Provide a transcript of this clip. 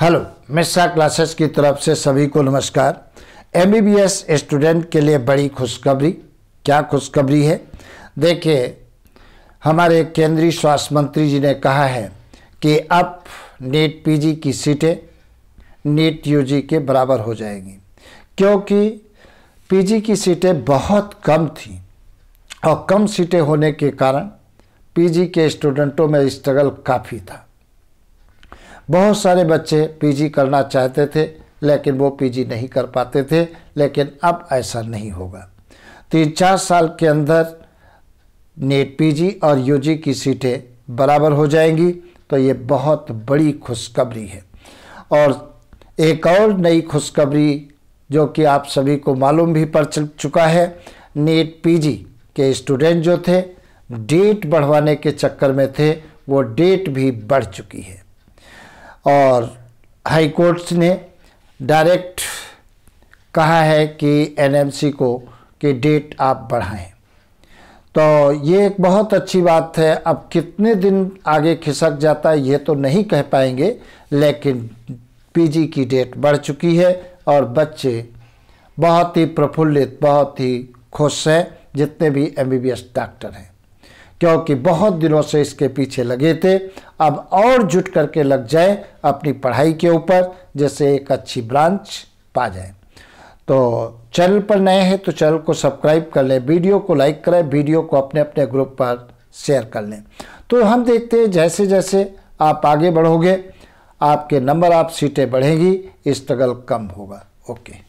hello Mishra classes की तरफ से सभी को नमस्कार एमबीबीएस स्टूडेंट के लिए बड़ी खुशखबरी क्या खुशखबरी है देखिए हमारे केंद्रीय स्वास्थ्य मंत्री जी ने कहा है कि अब नीट पीजी की सीटें नीट यूजी के बराबर हो जाएंगी क्योंकि पीजी की सीटें बहुत कम थी और कम सीटें होने के कारण पीजी के स्टूडेंटों में स्ट्रगल काफ़ी था बहुत सारे बच्चे पीजी करना चाहते थे लेकिन वो पीजी नहीं कर पाते थे लेकिन अब ऐसा नहीं होगा तीन चार साल के अंदर नेट पीजी और यूजी की सीटें बराबर हो जाएंगी तो ये बहुत बड़ी खुशखबरी है और एक और नई खुशखबरी जो कि आप सभी को मालूम भी पड़ चुका है नेट पीजी के स्टूडेंट जो थे डेट बढ़वाने के चक्कर में थे वो डेट भी बढ़ चुकी है और हाई कोर्ट्स ने डायरेक्ट कहा है कि एनएमसी को कि डेट आप बढ़ाएं तो ये एक बहुत अच्छी बात है अब कितने दिन आगे खिसक जाता है ये तो नहीं कह पाएंगे लेकिन पीजी की डेट बढ़ चुकी है और बच्चे बहुत ही प्रफुल्लित बहुत ही खुश हैं जितने भी एमबीबीएस डॉक्टर हैं क्योंकि बहुत दिनों से इसके पीछे लगे थे अब और जुट करके लग जाए अपनी पढ़ाई के ऊपर जैसे एक अच्छी ब्रांच पा जाए तो चैनल पर नए हैं तो चैनल को सब्सक्राइब कर लें वीडियो को लाइक करें वीडियो को अपने अपने ग्रुप पर शेयर कर लें तो हम देखते हैं जैसे जैसे आप आगे बढ़ोगे आपके नंबर आप सीटें बढ़ेंगी स्ट्रगल कम होगा ओके